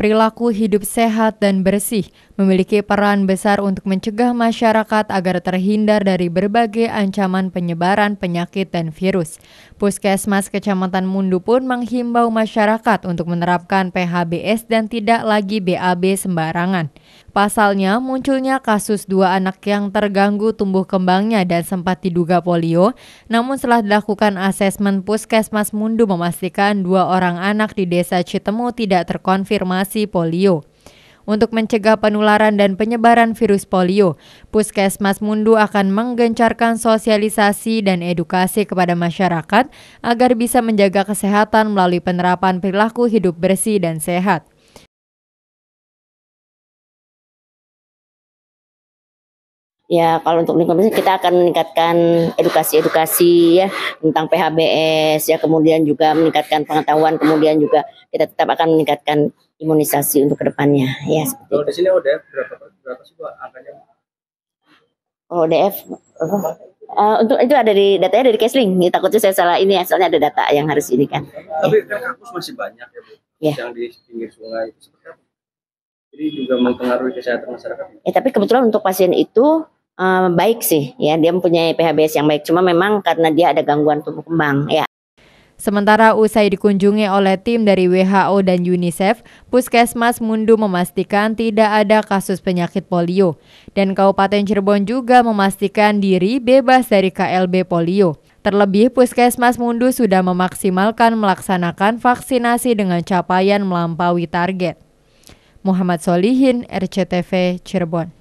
perilaku hidup sehat dan bersih memiliki peran besar untuk mencegah masyarakat agar terhindar dari berbagai ancaman penyebaran penyakit dan virus. Puskesmas Kecamatan Mundu pun menghimbau masyarakat untuk menerapkan PHBS dan tidak lagi BAB sembarangan. Pasalnya, munculnya kasus dua anak yang terganggu tumbuh kembangnya dan sempat diduga polio, namun setelah dilakukan asesmen Puskesmas Mundu memastikan dua orang anak di desa Citemu tidak terkonfirmasi polio. Untuk mencegah penularan dan penyebaran virus polio, Puskesmas Mundu akan menggencarkan sosialisasi dan edukasi kepada masyarakat agar bisa menjaga kesehatan melalui penerapan perilaku hidup bersih dan sehat. Ya, kalau untuk lingkungan bisnis kita akan meningkatkan edukasi-edukasi ya tentang PHBS ya, kemudian juga meningkatkan pengetahuan, kemudian juga kita tetap akan meningkatkan imunisasi untuk kedepannya ya. Kalau di sini ODF berapa berapa sih Pak angkanya? ODF uh, eh, untuk itu ada di datanya dari Kesling. Ya, takutnya saya salah ini ya, soalnya ada data yang harus ini kan. Tapi ya. kan kampus masih banyak ya Ya. Yang di pinggir sungai itu seperti apa? Jadi juga mempengaruhi kesehatan masyarakat. Ya, tapi kebetulan untuk pasien itu uh, baik sih ya dia mempunyai PHBS yang baik cuma memang karena dia ada gangguan tumbuh kembang ya Sementara usai dikunjungi oleh tim dari WHO dan UNICEF, Puskesmas Mundu memastikan tidak ada kasus penyakit polio. Dan Kabupaten Cirebon juga memastikan diri bebas dari KLB polio. Terlebih, Puskesmas Mundu sudah memaksimalkan melaksanakan vaksinasi dengan capaian melampaui target. Muhammad Solihin, RCTV, Cirebon.